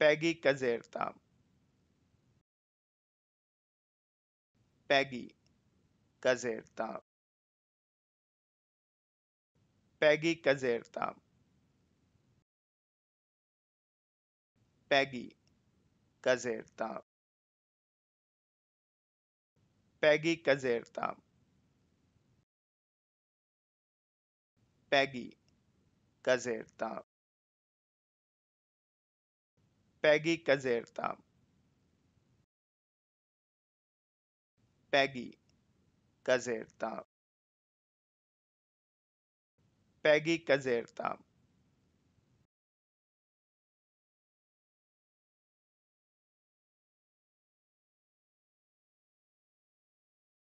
पैगी का जेरताब पैगी का जेरताब पैगी का जेरताब पैगी का जेरताब पैगी का जेरताब पैगी का जेरताब पैगी का जेर था पैगी का जेर था पैगी का जेर था